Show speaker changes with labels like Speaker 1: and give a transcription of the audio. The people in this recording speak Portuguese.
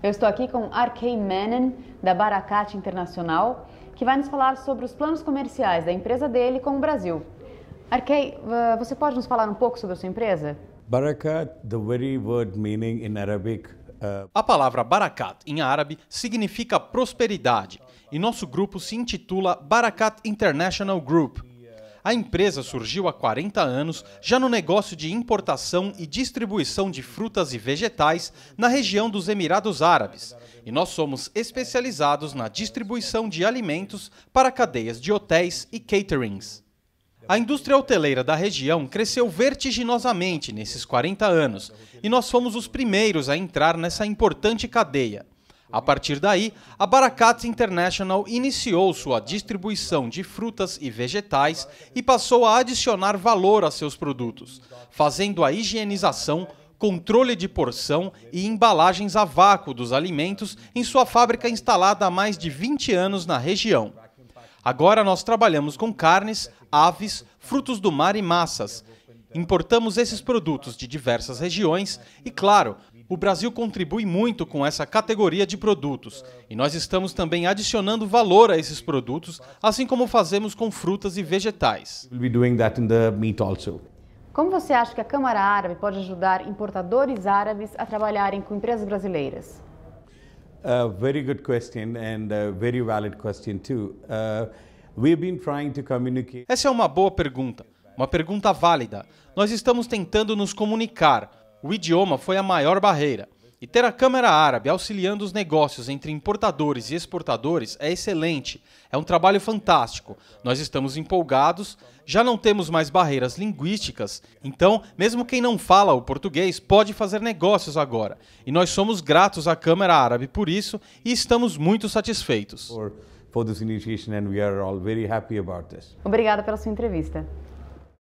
Speaker 1: Eu estou aqui com Arkay Menon, da Baracate Internacional, que vai nos falar sobre os planos comerciais da empresa dele com o Brasil. Arkay, eh, você pode nos falar um pouco sobre a sua empresa?
Speaker 2: Barakat, the very word meaning in Arabic uh,
Speaker 3: a palavra barakat em árabe significa prosperidade e nosso grupo se intitula Barakat International Group, a empresa surgiu há 40 anos, já no negócio de importação e distribuição de frutas e vegetais na região dos Emirados Árabes. E nós somos especializados na distribuição de alimentos para cadeias de hotéis e caterings. A indústria hoteleira da região cresceu vertiginosamente nesses 40 anos e nós fomos os primeiros a entrar nessa importante cadeia. A partir daí, a Baracat International iniciou sua distribuição de frutas e vegetais e passou a adicionar valor a seus produtos, fazendo a higienização, controle de porção e embalagens a vácuo dos alimentos em sua fábrica instalada há mais de 20 anos na região. Agora nós trabalhamos com carnes, aves, frutos do mar e massas. Importamos esses produtos de diversas regiões e, claro, o Brasil contribui muito com essa categoria de produtos e nós estamos também adicionando valor a esses produtos, assim como fazemos com frutas e vegetais.
Speaker 1: Como você acha que a Câmara Árabe pode ajudar importadores árabes a trabalharem com empresas brasileiras?
Speaker 2: Uh, very good question and a very valid question too.
Speaker 3: Uh, we've been trying to communicate. Essa é uma boa pergunta, uma pergunta válida. Nós estamos tentando nos comunicar o idioma foi a maior barreira. E ter a Câmara Árabe auxiliando os negócios entre importadores e exportadores é excelente, é um trabalho fantástico. Nós estamos empolgados, já não temos mais barreiras linguísticas, então, mesmo quem não fala o português pode fazer negócios agora. E nós somos gratos à Câmara Árabe por isso e estamos muito satisfeitos.
Speaker 1: Obrigada pela sua entrevista.